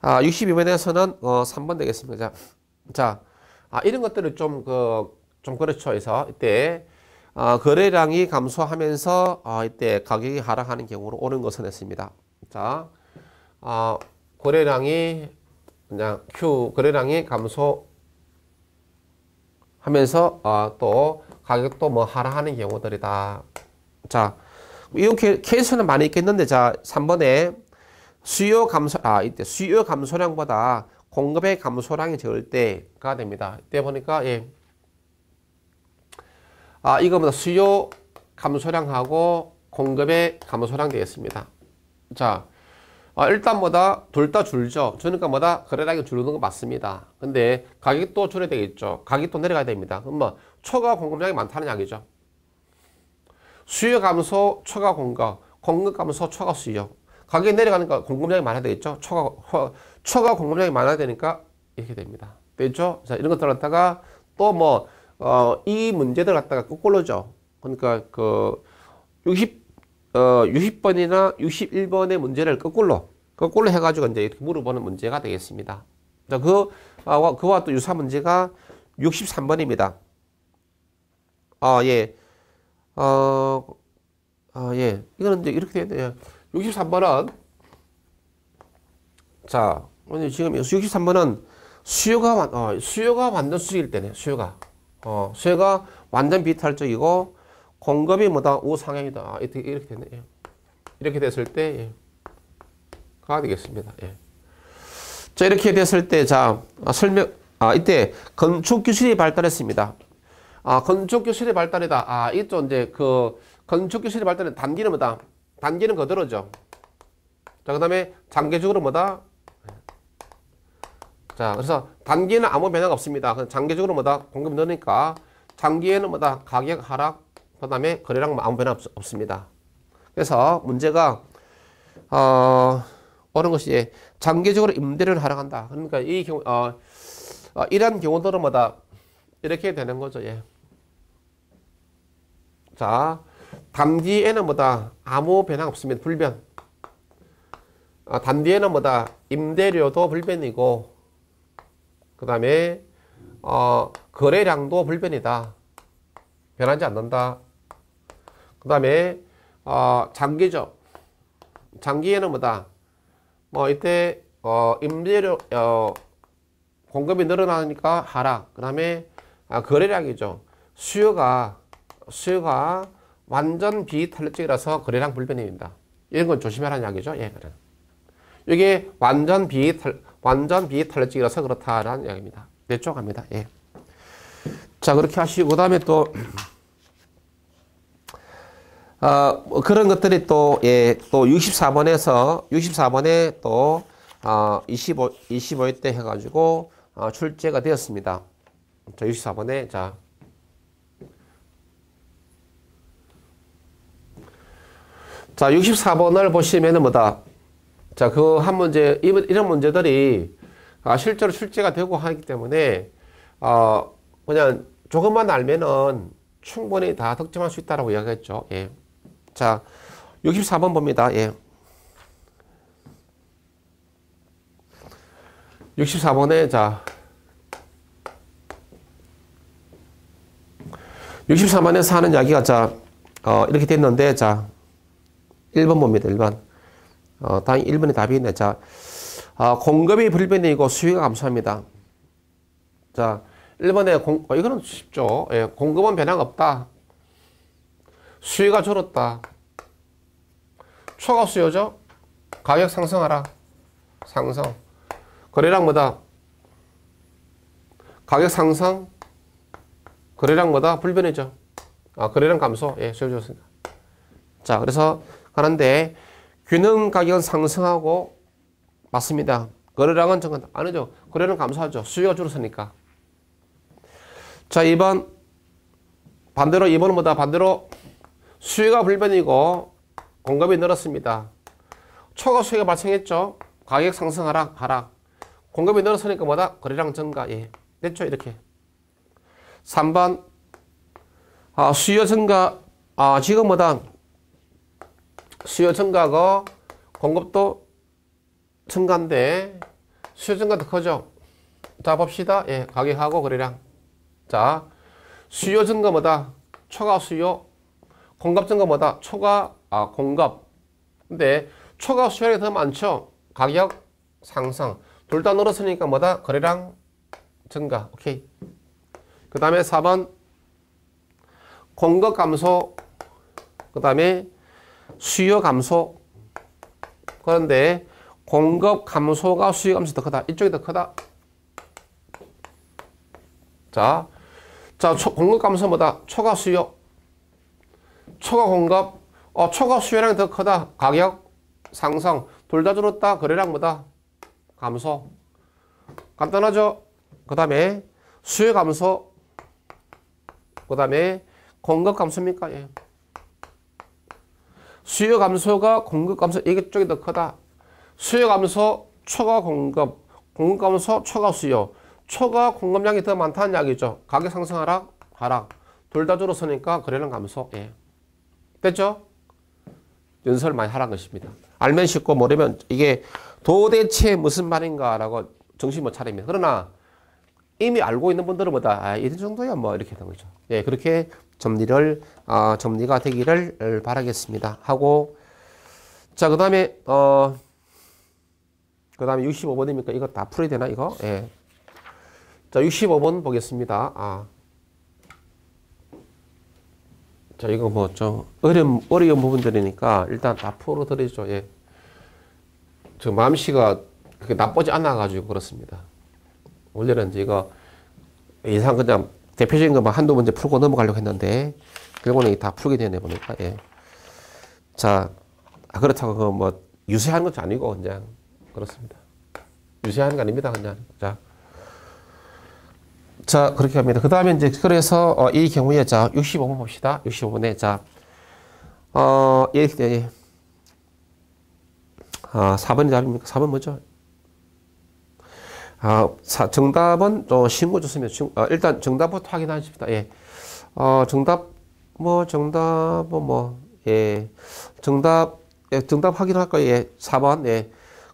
Speaker 1: 아, 62번에서는 어, 3번 되겠습니다. 자, 자 아, 이런 것들을 좀, 그, 좀 그렇죠. 해서 이때, 아, 거래량이 감소하면서 아, 이때 가격이 하락하는 경우로 오른 것을 냈습니다 자, 아, 거래량이 그냥 Q 거래량이 감소하면서 또 가격도 뭐 하락하는 경우들이다. 자, 이렇게 케이스는 많이 있겠는데 자, 3번에 수요 감소 아 이때 수요 감소량보다 공급의 감소량이 적을 때가 됩니다. 이때 보니까 예. 아, 이거보다 수요 감소량하고 공급의 감소량 되겠습니다. 자, 아, 일단 뭐다 둘 다 줄죠. 주니까 뭐다 거래량이 줄는 거 맞습니다. 근데 가격도 줄여야 되겠죠. 가격도 내려가야 됩니다. 그럼 뭐 초과 공급량이 많다는 이야기죠. 수요 감소, 초과 공급, 공급 감소, 초과 수요. 가격이 내려가니까 공급량이 많아야 되겠죠. 초과, 초과 공급량이 많아야 되니까 이렇게 됩니다. 됐죠? 자, 이런 것 들었다가 또뭐 어, 이 문제들 갖다가 거꾸로죠. 그러니까 그 60, 어, 60번이나 61번의 문제를 거꾸로 거꾸로 해가지고 이제 이렇게 물어보는 문제가 되겠습니다. 자, 그, 아, 그와 또 유사 문제가 63번입니다. 아, 예. 어, 아, 예. 이거는 이제 이렇게 되는데, 63번은, 자, 오늘 지금 63번은 수요가, 어, 수요가 완전 수일 때네, 수요가. 어, 수요가 완전 비탈적이고 공급이 뭐다 우상향이다. 아, 이렇게 이렇게 되네. 예. 이렇게 됐을 때 가가 예. 되겠습니다. 예. 자 이렇게 됐을 때자 아, 설명 아 이때 건축 기술이 발달했습니다. 아 건축 기술이 발달이다. 아 이쪽 이제 그 건축 기술이 발달은 단기는 뭐다. 단기는 그대로죠. 자, 그 다음에 장기적으로 뭐다? 자, 그래서 단기에는 아무 변화가 없습니다. 장기적으로 뭐다 공급 늘으니까 장기에는 뭐다 가격 하락, 그 다음에 거래량 아무 변화 없, 습니다 그래서 문제가 어, 오는 것이 장기적으로 임대료를 하락한다. 그러니까 이 경우, 어, 어, 이런 경우들은 뭐다 이렇게 되는 거죠. 예. 자, 단기에는 뭐다 아무 변화 없습니다. 불변. 아, 단기에는 뭐다 임대료도 불변이고 그 다음에 어, 거래량도 불변이다. 변하지 않는다. 그 다음에 어, 장기죠. 장기에는 뭐다. 뭐 이때 어, 임대료 어, 공급이 늘어나니까 하락. 그 다음에 아, 거래량이죠. 수요가 수요가 완전 비탄력적이라서 거래량 불변입니다. 이런 건 조심하라는 이야기죠. 예, 그래. 이게 완전 비탄 완전 비탄력적이라서 그렇다라는 이야기입니다. 넷쪽 갑니다. 예. 자, 그렇게 하시고, 그 다음에 또, 어, 뭐 그런 것들이 또, 예, 또 64번에서, 64번에 또, 어, 25, 25회 때 해가지고, 어, 출제가 되었습니다. 자, 64번에, 자. 자, 64번을 보시면은 뭐다? 자, 그 한 문제, 이런 문제들이 아, 실제로 출제가 되고 하기 때문에, 어, 그냥 조금만 알면은 충분히 다 득점할 수 있다라고 이야기했죠. 예. 자, 64번 봅니다. 예. 64번에, 자, 64번에 사는 이야기가 자, 어, 이렇게 됐는데, 자, 1번 봅니다, 1번. 어, 당1번의답이있네 자, 아, 공급이 불변이고 수요가 감소합니다. 자, 1번에 공, 어, 이거는 쉽죠. 예, 공급은 변화가 없다. 수요가 줄었다. 초과 수요죠. 가격 상승하라. 상승. 거래량 뭐다? 가격 상승. 거래량 뭐다? 불변이죠. 아, 거래량 감소. 예, 수요 좋습니다. 자, 그래서 가는데 균형 가격은 상승하고 맞습니다. 거래량은 증가 아니죠. 거래량 감소하죠. 수요가 줄었으니까. 자, 2번. 반대로 2번은 뭐다? 반대로 수요가 불변이고 공급이 늘었습니다. 초과 수요가 발생했죠. 가격 상승 하락 하락. 공급이 늘었으니까 뭐다? 거래량 증가. 예. 됐죠? 이렇게. 3번. 아, 수요 증가. 아, 지금 뭐다? 수요 증가가 공급도 증가인데 수요 증가도 크죠. 자 봅시다. 예, 가격하고 거래량. 자 수요 증가 뭐다? 초과 수요. 공급 증가 뭐다? 초과 아 공급. 근데 초과 수요량이 더 많죠. 가격 상승. 둘 다 늘었으니까 뭐다? 거래량 증가. 오케이. 그 다음에 4번 공급 감소. 그 다음에 수요 감소. 그런데 공급 감소가 수요 감소 더 크다. 이쪽이 더 크다. 자, 자 초, 공급 감소 보다 초과 수요. 초과 공급. 어, 초과 수요량이 더 크다. 가격 상승. 둘 다 줄었다. 거래량보다 감소. 간단하죠? 그 다음에 수요 감소. 그 다음에 공급 감소입니까? 예. 수요 감소가 공급 감소 이게 쪽이 더 크다. 수요 감소 초과 공급, 공급 감소 초과 수요, 초과 공급량이 더 많다는 이야기죠. 가격 상승 하락, 하락. 둘 다 줄었으니까 거래량 감소. 예. 됐죠? 연설 많이 하란 것입니다. 알면 쉽고 모르면 이게 도대체 무슨 말인가라고 정신 못 차립니다. 그러나 이미 알고 있는 분들은 뭐다 아, 이 정도야 뭐 이렇게 되 거죠. 예, 그렇게 정리를 어, 정리가 되기를 바라겠습니다. 하고 자 그다음에 어 그다음에 65번입니까? 이거 다 풀어야 되나 이거? 예. 자 65번 보겠습니다. 아. 자 이거 뭐좀 어려운 어려운 부분들이니까 일단 다 풀어 드리죠. 예. 저 맘씨가 그렇게 나쁘지 않아 가지고 그렇습니다. 원래는 이거 이상 그냥 대표적인 것만 한두 문제 풀고 넘어가려고 했는데 결국은 다 풀게 되네 보니까 예. 자 아, 그렇다고 그뭐유세하 것도 아니고 그냥 그렇습니다. 유세하거 아닙니다 그냥 자. 자, 그렇게 합니다. 그 다음에 이제, 그래서, 어, 이 경우에, 자, 65번 봅시다. 65번에, 자, 어, 예, 예, 아, 4번이 답입니까? 4번 뭐죠? 아, 사, 정답은 또 신고 줬으면 아, 일단 정답부터 확인하십시다. 예. 어, 정답 뭐 정답 뭐, 뭐 예. 정답 예, 정답 확인할까요? 예. 4번. 예.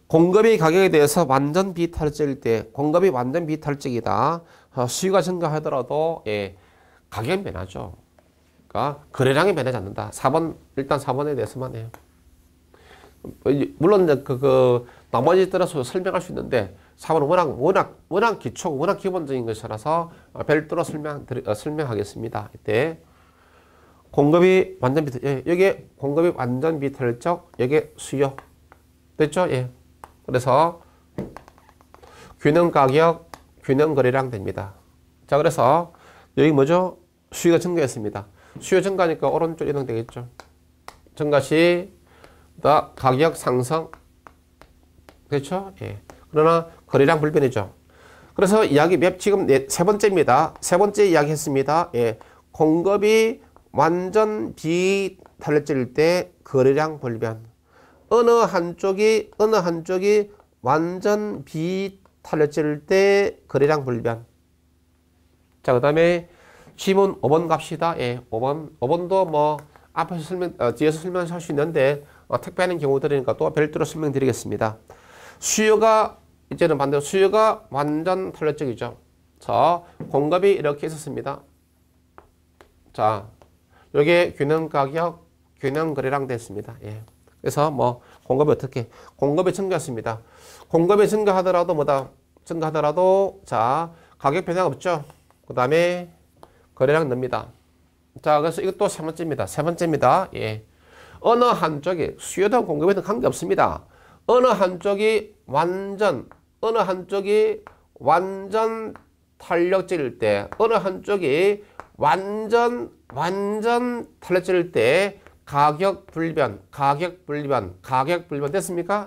Speaker 1: 공급의 가격에 대해서 완전 비탈적일 때 공급이 완전 비탈적이다. 어, 수요가 증가하더라도 예. 가격은 변하죠. 그러니까 거래량이 변하지 않는다. 4번 일단 4번에 대해서만 해요. 어, 물론 그, 그 나머지 따라서 설명할 수 있는데 4번은 워낙, 워낙, 워낙 기초 워낙 기본적인 것이라서 별도로 어, 설명, 어, 설명하겠습니다. 이때 공급이 완전 비틀, 예, 여기 공급이 완전 비틀적, 여기 수요. 됐죠? 예. 그래서 균형 가격, 균형 거래량 됩니다. 자, 그래서 여기 뭐죠? 수요가 증가했습니다. 수요 증가니까 오른쪽 이동되겠죠. 증가 시 가격 상승. 그죠 예. 그러나 거래량 불변이죠. 그래서 이야기 맵 지금 네, 세 번째입니다. 세 번째 이야기 했습니다. 예, 공급이 완전 비탈레질때 거래량 불변. 어느 한쪽이 어느 한쪽이 완전 비탈레질때 거래량 불변. 자, 그다음에 지문 5번 갑시다. 예, 5번. 5번도 뭐 앞에서 설명 어, 뒤에서 설명할 수 있는데 어, 택배하는 경우들이니까 또 별도로 설명드리겠습니다. 수요가 이제는 반대로 수요가 완전 탄력적이죠. 자, 공급이 이렇게 있었습니다. 자, 요게 균형 가격, 균형 거래량 됐습니다. 예. 그래서 뭐 공급이 어떻게 공급이 증가했습니다. 공급이 증가하더라도 뭐다 증가하더라도 자 가격 변화가 없죠. 그 다음에 거래량 늡니다. 자 그래서 이것도 세 번째입니다. 세 번째입니다. 예. 어느 한쪽에 수요든 공급에든 관계없습니다. 어느 한쪽이 완전 어느 한쪽이 완전 탄력질일 때 어느 한쪽이 완전 완전 탄력질일 때 가격 불변, 가격 불변, 가격 불변 됐습니까?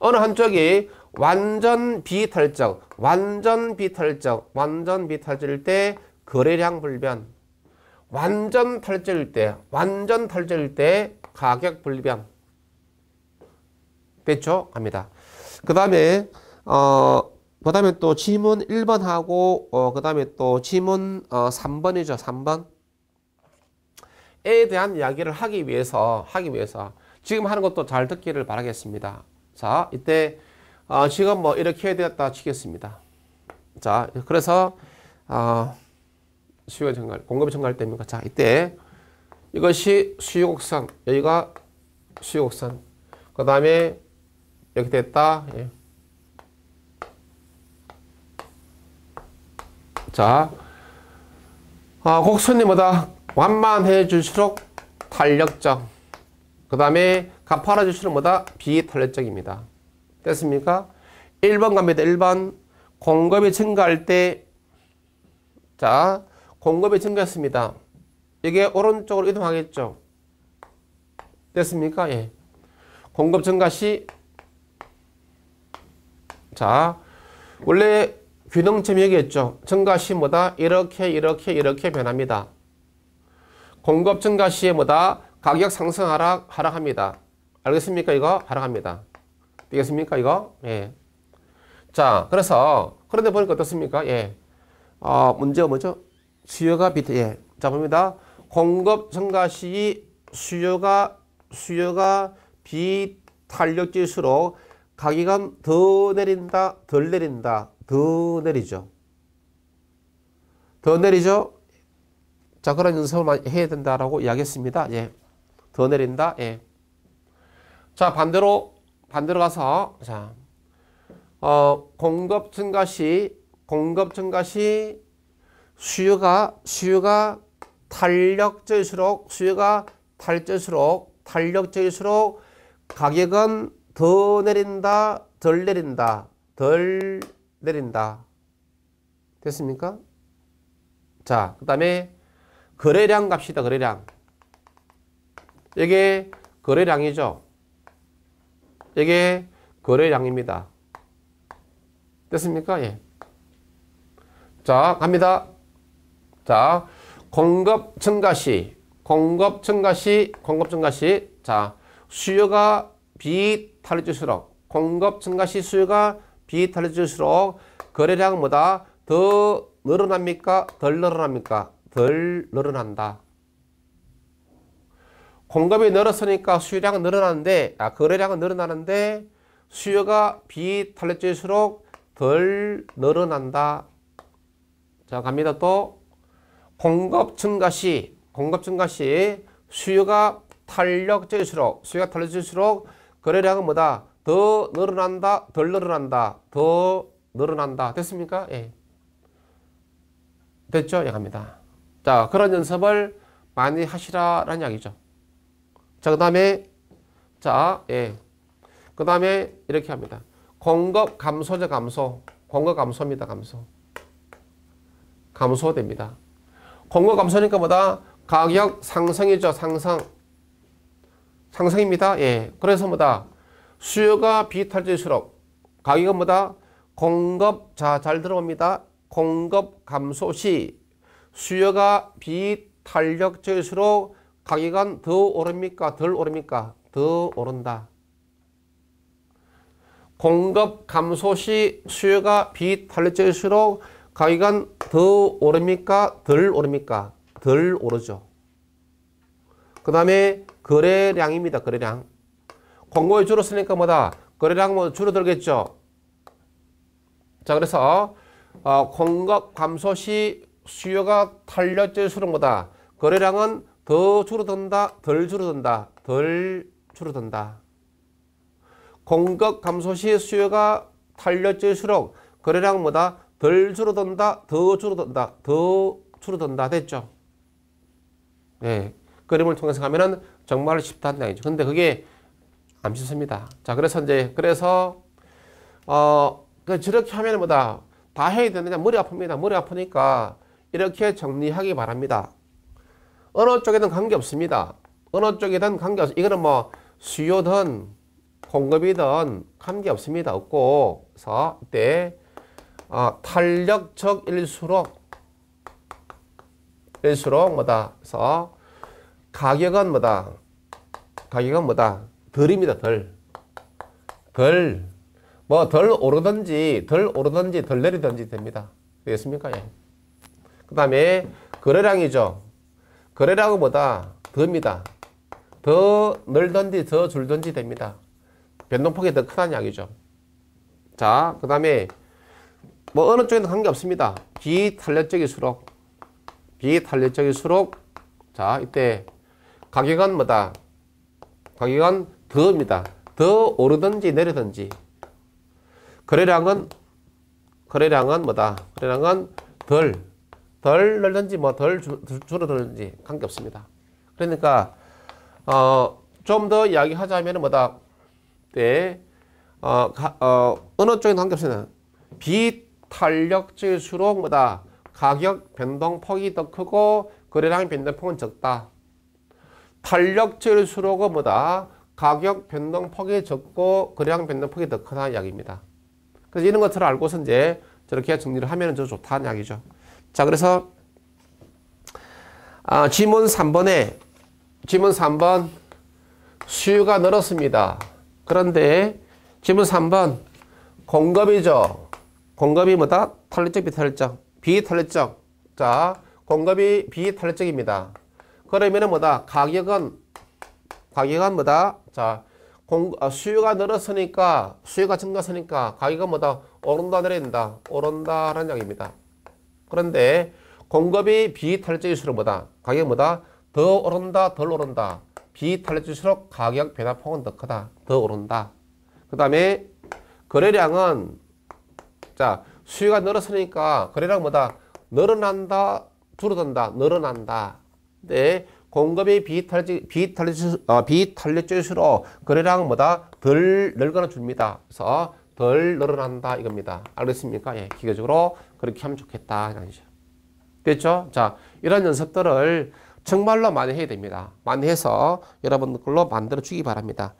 Speaker 1: 어느 한쪽이 완전 비탈적, 완전 비탈적, 완전 비탈적일 때 거래량 불변, 완전 탈적일 때, 완전 탈적일 때 가격 불변 빼쳐갑니다. 그 다음에 어, 그 다음에 또 지문 1번 하고 어, 그 다음에 또 지문 어, 3번이죠. 3번 에 대한 이야기를 하기 위해서 하기 위해서 지금 하는 것도 잘 듣기를 바라겠습니다. 자 이때 어, 지금 뭐 이렇게 되었다 치겠습니다. 자 그래서 어, 수요 증가 공급 증가할 때입니까? 자 이때 이것이 수요 곡선 여기가 수요 곡선 그 다음에 이렇게 됐다. 예. 자, 아, 꼭 손님보다 완만해질수록 탄력적. 그 다음에 가파라질수록 뭐다? 비탄력적입니다. 됐습니까? 1번 갑니다. 1번. 공급이 증가할 때, 자, 공급이 증가했습니다. 이게 오른쪽으로 이동하겠죠? 됐습니까? 예. 공급 증가 시 자, 원래 균형점 얘기했죠. 증가 시 뭐다? 이렇게 이렇게 이렇게 변합니다. 공급 증가 시에 뭐다? 가격 상승 하락, 하락합니다. 알겠습니까? 이거 하락합니다. 되겠습니까? 이거? 예. 자, 그래서 그런데 보니까 어떻습니까? 예. 어, 문제가 뭐죠? 수요가 비트, 예. 자, 봅니다. 공급 증가 시 수요가, 수요가 비탄력지수로 가기감 더 내린다, 덜 내린다, 더 내리죠. 더 내리죠. 자, 그런 연습을 해야 된다라고 이야기했습니다. 예. 더 내린다. 예. 자, 반대로, 반대로 가서, 자, 어, 공급 증가 시, 공급 증가 시 수요가, 수요가 탄력적일수록, 수요가 탈질수록, 탄력적일수록 가격은 더 내린다, 덜 내린다, 덜 내린다. 됐습니까? 자, 그 다음에 거래량 갑시다, 거래량. 이게 거래량이죠. 이게 거래량입니다. 됐습니까? 예. 자, 갑니다. 자, 공급 증가 시, 공급 증가 시, 공급 증가 시, 자, 수요가 비탈해질수록 공급 증가 시수가 요 비탈해질수록 거래량은 뭐다? 더 늘어납니까? 덜 늘어납니까? 덜 늘어난다. 공급이 늘었으니까 수요량은 늘어나는데 아 거래량은 늘어나는데 수요가 비탄력질수록 덜 늘어난다. 자 갑니다 또 공급 증가 시 공급 증가 시 수요가 탄력질수록 수요가 탄력질수록 거래량은 뭐다? 더 늘어난다, 덜 늘어난다, 더 늘어난다. 됐습니까? 예. 됐죠? 예, 갑니다. 자, 그런 연습을 많이 하시라라는 이야기죠. 자, 그 다음에, 자, 예. 그 다음에 이렇게 합니다. 공급 감소죠, 감소. 공급 감소입니다, 감소. 감소됩니다. 공급 감소니까 뭐다? 가격 상승이죠, 상승. 상승입니다. 예. 그래서 뭐다? 수요가 비탈질수록 가격은 뭐다? 공급, 자, 잘 들어봅니다. 공급 감소 시 수요가 비탄력질수록 가격은 더 오릅니까? 덜 오릅니까? 더 오른다. 공급 감소 시 수요가 비탄력질수록 가격은 더 오릅니까? 덜 오릅니까? 덜 오르죠. 그 다음에 거래량입니다. 거래량. 광고에 줄었으니까 뭐다? 거래량 뭐 줄어들겠죠. 자, 그래서 어, 공급 감소 시 수요가 탄력질 수록보다 거래량은 더 줄어든다, 덜 줄어든다, 덜 줄어든다. 공급 감소 시 수요가 탄력질수록 거래량 뭐다? 덜 줄어든다, 더 줄어든다, 더 줄어든다 됐죠? 예. 그림을 통해서 가면은 정말로 쉽다 한다이죠 근데 그게 안 쉽습니다. 자, 그래서 이제, 그래서, 어, 그 저렇게 하면 뭐다, 다 해야 되느냐, 머리 아픕니다. 머리 아프니까 이렇게 정리하기 바랍니다. 어느 쪽에든 관계 없습니다. 어느 쪽에든 관계 없, 이거는 뭐 수요든 공급이든 관계 없습니다. 없고, 그래서 이때, 어, 탄력적 일수록, 일수록 뭐다, 그래서 가격은 뭐다? 가격은 뭐다? 덜입니다. 덜. 덜. 뭐 덜 오르든지 덜 오르든지 덜 내리든지 됩니다. 되겠습니까? 예. 그 다음에 거래량이죠. 거래량은 뭐다? 더입니다. 더 늘든지 더 줄든지 됩니다. 변동폭이 더 크다는 이야기죠. 자, 그 다음에 뭐 어느 쪽에도 관계없습니다. 비탄력적일수록 비탄력적일수록 자, 이때 가격은 뭐다? 가격은 더입니다. 더 오르든지 내리든지. 거래량은, 거래량은 뭐다? 거래량은 덜, 덜 늘든지 뭐 덜 줄어들든지 관계없습니다. 그러니까, 어, 좀 더 이야기하자면 뭐다? 때, 네, 어, 가, 어, 어느 쪽에 관계없으면 비탄력질수록 뭐다? 가격 변동폭이 더 크고 거래량 변동폭은 적다. 탄력질 수록그보다 가격 변동폭이 적고 거래량 변동폭이 더 크다는 이야기입니다. 그래서 이런 것들을 알고서 이제 저렇게 정리를 하면 더 좋다는 이야기죠. 자, 그래서 아, 지문 3번에 지문 3번 수요가 늘었습니다. 그런데 지문 3번 공급이죠. 공급이 뭐다? 탄력적, 비탄력적. 비탄력적. 자, 공급이 비탄력적입니다. 그러면은 뭐다? 가격은 가격은 뭐다? 자, 공, 아, 수요가 늘었으니까 수요가 증가했으니까 가격은 뭐다? 오른다 내린다. 오른다라는 이야기입니다. 그런데 공급이 비탈력적일수록 뭐다? 가격은 뭐다? 더 오른다, 덜 오른다. 비탈력적일수록 가격 변화폭은 더 크다. 더 오른다. 그 다음에 거래량은 자 수요가 늘었으니까 거래량 뭐다? 늘어난다, 줄어든다, 늘어난다. 네, 공급이 비탈지, 비탈지, 리 어, 비탈리질수록 거래량 보다 덜 늘거나 줍니다. 그래서 덜 늘어난다 이겁니다. 알겠습니까? 예, 기계적으로 그렇게 하면 좋겠다. 이죠 됐죠? 자, 이런 연습들을 정말로 많이 해야 됩니다. 많이 해서 여러분들 로 만들어 주기 바랍니다.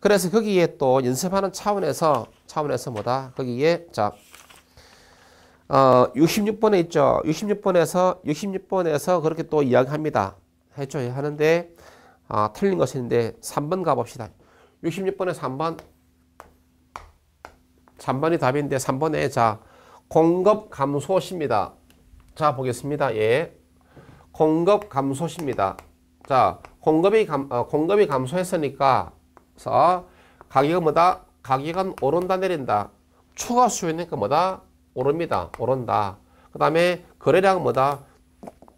Speaker 1: 그래서 거기에 또 연습하는 차원에서, 차원에서 뭐다? 거기에, 자, 어, 66번에 있죠. 66번에서 66번에서 그렇게 또 이야기합니다. 했죠. 하는데 아, 틀린 것인데 3번 가봅시다. 66번에 3번 3번이 답인데 3번에 자 공급 감소십니다. 자 보겠습니다. 예. 공급 감소십니다. 자 공급이 감 어, 공급이 감소했으니까 그래서 가격은 뭐다? 가격은 오른다 내린다. 추가 수요니까 그 뭐다? 오릅니다. 오른다. 그 다음에 거래량 뭐다?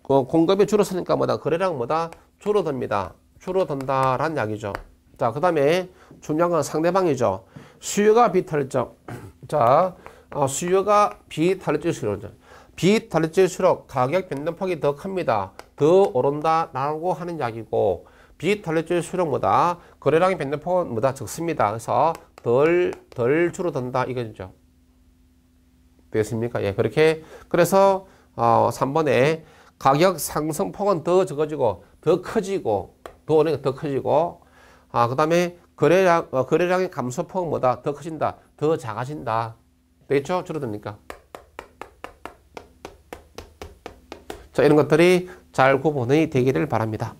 Speaker 1: 그 공급이 줄었으니까 뭐다? 거래량 뭐다? 줄어듭니다. 줄어든다란 이야기죠. 자, 그 다음에 중요한 건 상대방이죠. 수요가 비탈적. 자, 어, 수요가 비탈적일수록, 비탈적일수록 가격 변동폭이 더 큽니다. 더 오른다라고 하는 이야기고, 비탈적일수록 뭐다? 거래량의 변동폭은 뭐다? 적습니다. 그래서 덜, 덜 줄어든다 이거죠. 됐습니까 예, 그렇게 그래서 어 3번에 가격 상승 폭은 더 적어지고 더 커지고 더 원액이 더 커지고 아 그다음에 거래량 어, 거래량의 감소 폭은 뭐다? 더 커진다. 더 작아진다. 되죠 줄어듭니까? 자, 이런 것들이 잘 구분이 되기를 바랍니다.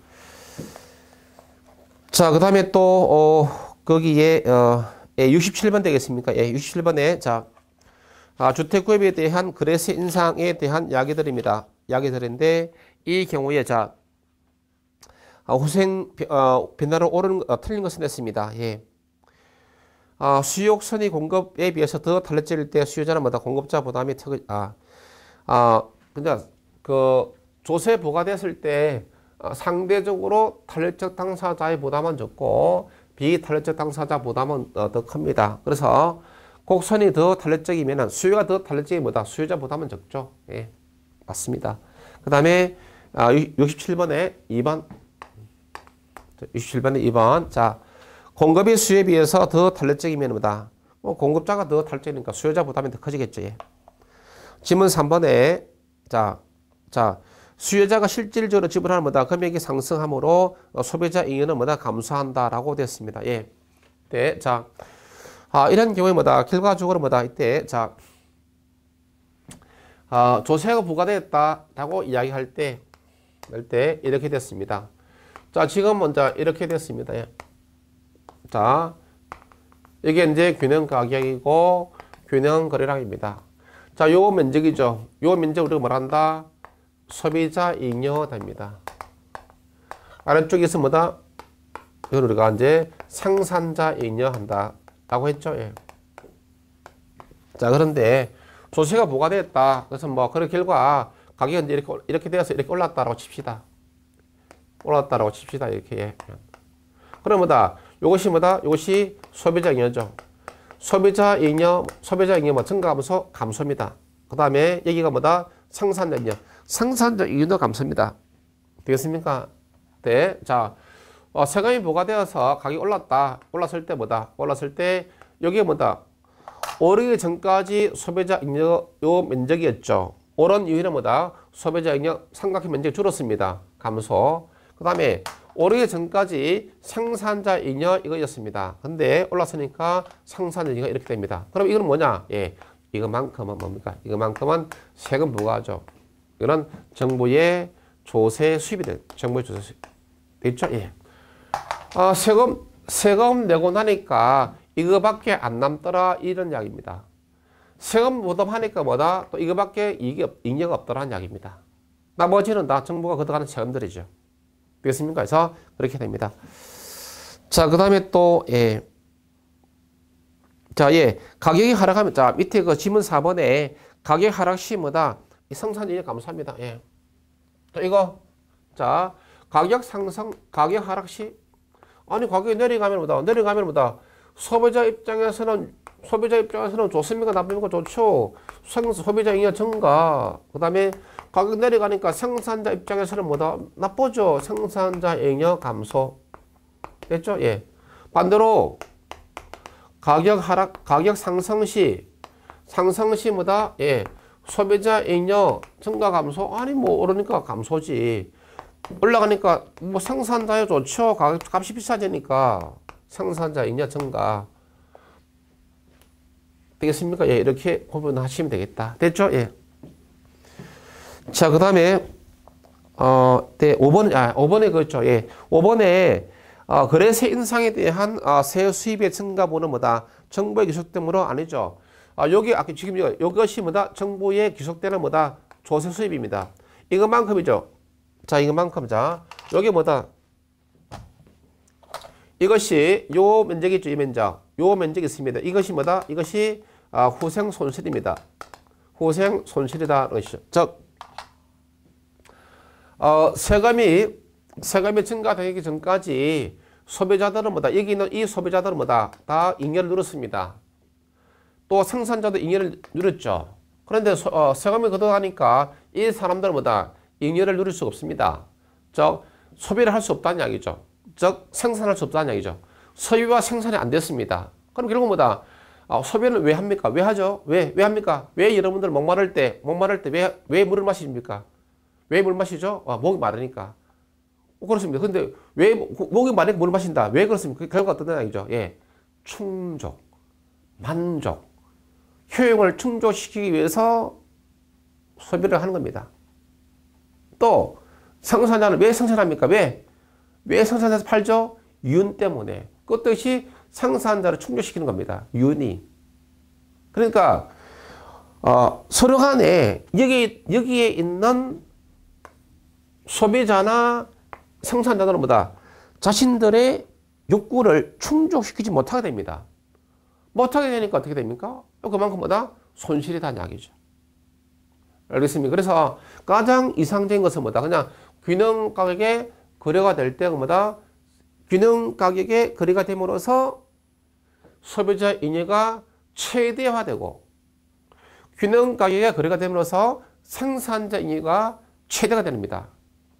Speaker 1: 자, 그 다음에 또, 어, 거기에, 어, 예, 67번 되겠습니까? 예, 67번에, 자, 아, 주택 구입에 대한 그래스 인상에 대한 이야기들입니다. 이야기들인데 이 경우에 자 아, 후생 어, 변화로 오른 어, 틀린 것은 했습니다. 예. 아, 수요선이 공급에 비해서 더 달라질 때 수요자는 뭐다 공급자 부담이 턱 아, 아 근데 그 조세 부과됐을 때 아, 상대적으로 탄력적 당사자의 부담은 적고 비탄력적 당사자 부담은 어, 더 큽니다. 그래서 곡선이 더 탄력적이면 수요가 더 탄력적이 뭐다? 수요자보다는 적죠. 예, 맞습니다. 그 다음에 아, 67번에 2번 67번에 2번 자 공급이 수요에 비해서 더 탄력적이면 뭐다? 뭐 공급자가 더 탄력적이니까 수요자보다는 더 커지겠죠. 예. 지문 3번에 자, 자 수요자가 실질적으로 지불하는 뭐다? 금액이 상승하므로 소비자 인연은 뭐다? 감소한다라고 됐습니다. 예. 네, 자 아, 이런 경우에 뭐다 결과적으로 뭐다 이때 자 아, 조세가 부과되었다라고 이야기할 때할때 이렇게 됐습니다. 자 지금 먼저 이렇게 됐습니다. 예. 자 이게 이제 균형 가격이고 균형 거래량입니다. 자, 요 면적이죠. 요 면적 우리가 뭐한다? 소비자 잉여답니다. 아래쪽에 있습다 이걸 우리가 이제 생산자 잉여한다. 라고 했죠. 예. 자, 그런데 조세가 부과됐다. 그래서 뭐, 그 결과 가격이 이렇게 이렇게 되어서 이렇게 올랐다라고 칩시다. 올랐다라고 칩시다. 이렇게. 예. 그럼 뭐다? 이것이 뭐다? 이것이 소비자 영역죠 소비자 영역, 소비자 영역 뭐 증가하면서 감소입니다. 그 다음에 여기가 뭐다? 생산자 영역. 생산자 영역 감소입니다. 되겠습니까? 네. 자, 어, 세금이 부과되어서 가격이 올랐다. 올랐을 때 뭐다? 올랐을 때 여기에 뭐다? 오르기 전까지 소비자 인력 요 면적이었죠. 오른 이후에는 뭐다? 소비자 인력 삼각형 면적이 줄었습니다. 감소. 그 다음에 오르기 전까지 생산자 인력 이거였습니다. 근데 올랐으니까 생산자 인력 이렇게 됩니다. 그럼 이건 뭐냐? 예. 이거만큼은 뭡니까? 이거만큼은 세금 부과죠. 하 이거는 정부의 조세 수입이 된, 정부의 조세 수입. 됐죠? 예. 아, 세금, 세금 내고 나니까 이거밖에 안 남더라 이런 이야기입니다. 세금 무덤하니까 뭐다? 또 이거밖에 이게 인력 없더라는 이야기입니다. 나머지는 다 정부가 걷어가는 세금들이죠. 되겠습니까? 그래서 그렇게 됩니다. 자, 그 다음에 또, 예. 자, 예. 가격이 하락하면, 자, 밑에 그 지문 4번에 가격 하락 시마다 성산율이 감소합니다. 예. 또 이거, 자, 가격 상승, 가격 하락 시 아니 가격이 내려가면 뭐다 내려가면 뭐다 소비자 입장에서는 소비자 입장에서는 좋습니까 나쁩니까 좋죠 생, 소비자 인야 증가 그 다음에 가격 내려가니까 생산자 입장에서는 뭐다 나쁘죠 생산자 영향 감소 됐죠 예 반대로 가격 하락 가격 상승 시 상승 시뭐다 예 소비자 인여 증가 감소 아니 뭐 오르니까 감소지 올라가니까 뭐 생산자야 좋죠. 값, 이 비싸지니까 생산자 인자 증가 되겠습니까? 예, 이렇게 구분하시면 되겠다. 됐죠? 예. 자, 그 다음에 어, 네, 5번, 아, 5번에 그렇죠. 예. 5번에 어, 거래세 인상에 대한 어, 세 수입의 증가분은 뭐다? 정부의 기속됨으로 아니죠. 아, 여기 아까 지금 이것이 뭐다? 정부의 기속되는 뭐다? 조세 수입입니다. 이것만큼이죠. 자, 이만큼. 자, 여기 뭐다? 이것이 요 면적이죠. 이 면적. 요 면적이 있습니다. 이것이 뭐다? 이것이 아, 후생 손실입니다. 후생 손실이다. 것이죠. 즉, 어, 세금이, 세금이 증가되기 전까지 소비자들은 뭐다? 여기 있는 이 소비자들은 뭐다? 다 잉여를 누렸습니다. 또 생산자도 잉여를 누렸죠. 그런데 소, 어, 세금이 걷어가니까 이 사람들은 뭐다? 잉여를 누릴 수가 없습니다. 즉 소비를 할 수 없다는 이야기죠. 즉 생산할 수 없다는 이야기죠. 소비와 생산이 안 됐습니다. 그럼 결국 뭐다? 아, 소비는 왜 합니까? 왜 하죠? 왜? 왜 합니까? 왜 여러분들 목마를 때, 목마를 때 왜, 왜 물을 마십니까? 왜 물 마시죠? 아, 목이 마르니까. 어, 그렇습니다. 근데 왜, 목이 마르니까 물을 마신다. 왜 그렇습니까? 그 결과가 어떤 이야기죠? 예. 충족, 만족, 효용을 충족시키기 위해서 소비를 하는 겁니다. 또 생산자는 왜 생산합니까? 왜? 왜 생산해서 팔죠? 윤 때문에. 그 뜻이 생산자를 충족시키는 겁니다. 윤이. 그러니까 어, 서로 간에 여기, 여기에 있는 소비자나 생산자들은 뭐다? 자신들의 욕구를 충족시키지 못하게 됩니다. 못하게 되니까 어떻게 됩니까? 그만큼 뭐다? 손실이 다 약이죠. 알겠습니다. 그래서 가장 이상적인 것은 뭐다? 그냥 균형 가격에 거래가 될 때가 뭐다? 균형 가격에 거래가 됨으로써 소비자 인여가 최대화되고 균형 가격에 거래가 됨으로써 생산자 인여가 최대가 됩니다.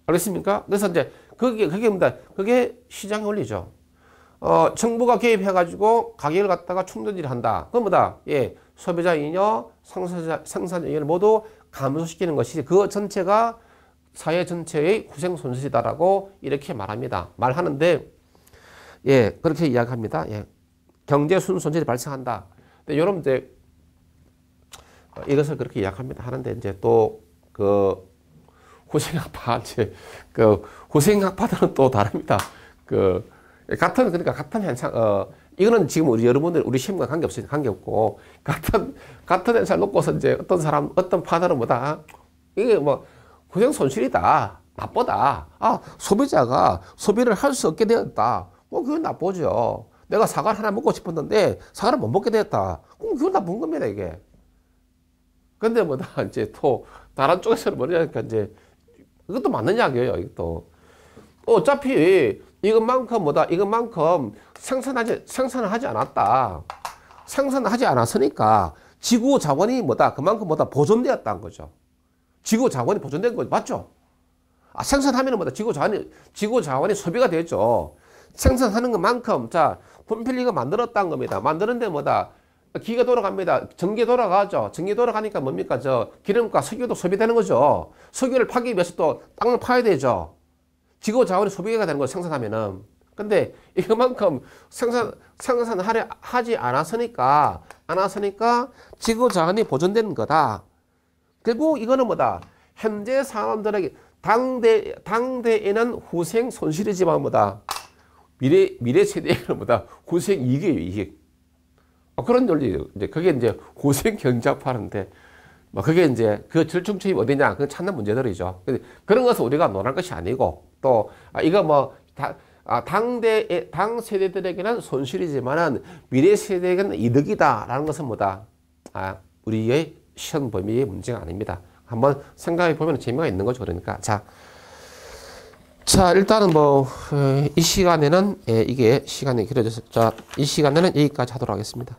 Speaker 1: 알겠습니까? 그래서 이제 그게 그게 뭡니다. 그게 시장 에올리죠 어, 정부가 개입해 가지고 가격을 갖다가 충전질 한다. 그건 뭐다? 예. 소비자 인여, 생산자, 생산자 인여 모두 감소시키는 것이 그 전체가 사회 전체의 후생 손실이다라고 이렇게 말합니다. 말하는데 예 그렇게 이야기합니다. 예, 경제 순 손실이 발생한다. 근데 여러분 이제 이것을 그렇게 이야기합니다. 하는데 이제 또그 후생학파 이제 그 후생학파들은 또 다릅니다. 그 같은 그러니까 같은 현상 어 이거는 지금 우리 여러분들 우리 시험과 관계없이 관계없고 같은 같은 회사를 놓고서 이제 어떤 사람 어떤 판단을 뭐다 이게 뭐 고생 손실이다 나쁘다 아 소비자가 소비를 할 수 없게 되었다 뭐 그건 나쁘죠 내가 사과를 하나 먹고 싶었는데 사과를 못 먹게 되었다 그럼 그건 나쁜 겁니다 이게 근데 뭐다 이제 또 다른 쪽에서는 뭐냐니까 이제 이것도 맞는 이야기예요 이것도 어차피 이것만큼 뭐다 이것만큼 생산하지 생산을 하지 않았다. 생산하지 않았으니까 지구 자원이 뭐다 그만큼 뭐다 보존되었다는 거죠. 지구 자원이 보존된 거 맞죠? 아, 생산하면 뭐다 지구 자원이 지구 자원이 소비가 되죠. 생산하는 것만큼 자 분필리가 만들었다는 겁니다. 만드는데 뭐다 기가 돌아갑니다. 전기 돌아가죠. 전기 돌아가니까 뭡니까? 저 기름과 석유도 소비되는 거죠. 석유를 파기 위해서 또 땅을 파야 되죠. 지구 자원이 소비가 되는 걸 생산하면은. 근데 이만큼 생산, 생산을 하지 않았으니까, 않았으니까 지구 자원이 보존되는 거다. 결국 이거는 뭐다? 현재 사람들에게 당대, 당대에는 후생 손실이지만 뭐다? 미래, 미래 세대에는 뭐다? 후생 이익이에요, 이익. 어, 그런 논리, 이제 그게 이제 후생 경제학파는데, 뭐 그게 이제 그 절충점이 어디냐, 그건 찾는 문제들이죠. 그런 것은 우리가 논할 것이 아니고, 또 아, 이거 뭐 다, 아, 당대 당 세대들에게는 손실이지만은 미래 세대에게는 이득이다라는 것은 뭐다? 아, 우리의 시험 범위의 문제가 아닙니다. 한번 생각해 보면 재미가 있는 거죠. 그러니까 자. 자, 일단은 뭐, 이 시간에는, 예, 이게 시간이 길어져서, 자, 이 시간에는 여기까지 하도록 하겠습니다.